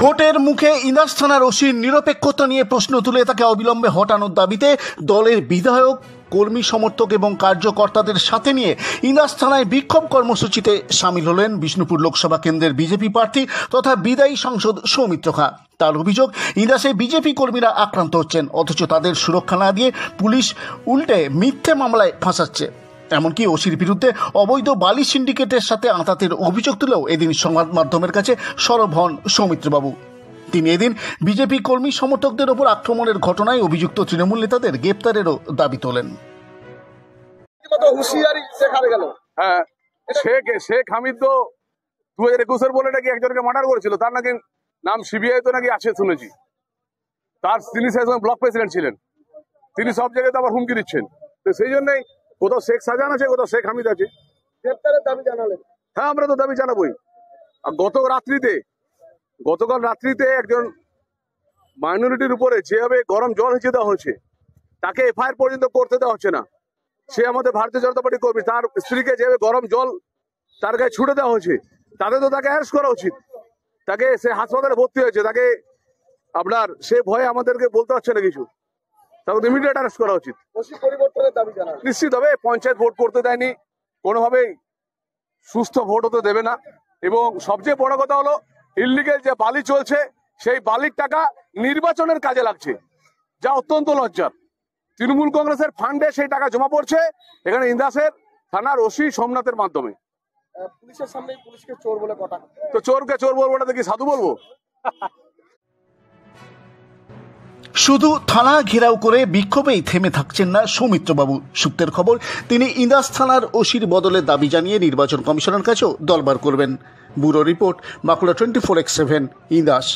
ভোটের মুখে ইন্দাস থানার ওসির নিরপেক্ষতা নিয়ে প্রশ্ন তুলে তাকে অবিলম্বে হটানোর দাবিতে দলের বিধায়ক কর্মী সমর্থক এবং কার্যকর্তাদের সাথে নিয়ে ইন্দাস থানায় বিক্ষোভ কর্মসূচিতে সামিল হলেন বিষ্ণুপুর লোকসভা কেন্দ্রের বিজেপি প্রার্থী তথা বিদায়ী সাংসদ সৌমিত্র খাঁ তার অভিযোগ ইন্দাসে বিজেপি কর্মীরা আক্রান্ত হচ্ছেন অথচ তাদের সুরক্ষা না দিয়ে পুলিশ উল্টে মিথ্যে মামলায় ফাঁসাচ্ছে এমনকি ওসির বিরুদ্ধে অবৈধ বালি সিন্ডিকেটের সাথে আঁতাতের অভিযোগ তুলেও এদিন সংবাদ মাধ্যমের কাছে সরব হন সৌমিত্রবাবু তিনি এদিন বিজেপি কর্মী সমর্থকদের ওপর আক্রমণের ঘটনায় অভিযুক্ত তৃণমূল নেতাদের গ্রেপ্তারেরও দাবি তোলেন হ্যাঁ শেখ শেখ হামিদ তো দু হাজার একুশের বলে নাকি একজনকে মার্ডার করেছিল তার নাকি নাম সিবিআই তো নাকি আছে শুনেছি তার তিনি সেই সময় ব্লক প্রেসিডেন্ট ছিলেন তিনি সব জায়গায় তো আবার হুমকি দিচ্ছেন তো সেই জন্যই কোথাও শেখ সাজান আছে কোথাও শেখ হামিদ আছে হ্যাঁ আমরা তো দাবি জানাবোই আর গত রাত্রিতে গতকাল রাত্রিতে একজন মাইনরিটির উপরে যেভাবে গরম জল হেঁচে দেওয়া হয়েছে তাকে এফআইআর পর্যন্ত করতে দেওয়া হচ্ছে না সে আমাদের ভারতীয় জনতা পার্টি কর্মী তার স্ত্রীকে যেভাবে গরম জল তার গায়ে ছুটে দেওয়া হয়েছে তাদের তো তাকে অ্যারেস্ট করা উচিত তাকে সে হাসপাতালে ভর্তি হয়েছে তাকে আপনার সে ভয়ে আমাদেরকে বলতে হচ্ছে না কিছু তাকে ইমিডিয়েট অ্যারেস্ট করা উচিত নিশ্চিত হবে পঞ্চায়েত ভোট করতে দেয়নি কোনোভাবেই সুস্থ ভোট হতে দেবে না এবং সবচেয়ে বড় কথা হলো ইল্লিগেল যে বালি চলছে সেই বালির টাকা নির্বাচনের কাজে লাগছে যা অত্যন্ত লজ্জার তৃণমূল কংগ্রেসের ফান্ডে সেই টাকা জমা পড়ছে এখানে ইন্দাসের থানার ওসি সোমনাথের মাধ্যমে পুলিশের সামনে পুলিশকে চোর বলে কটা তো চোরকে চোর বলবো না কি সাধু বলবো শুধু থানা ঘেরাও করে বিক্ষোভেই থেমে থাকছেন না সৌমিত্রবাবু সূত্রের খবর তিনি ইন্দাস থানার ওসির বদলে দাবি জানিয়ে নির্বাচন কমিশনের কাছেও দলবার করবেন bureau report Bankura twenty four x seven Indas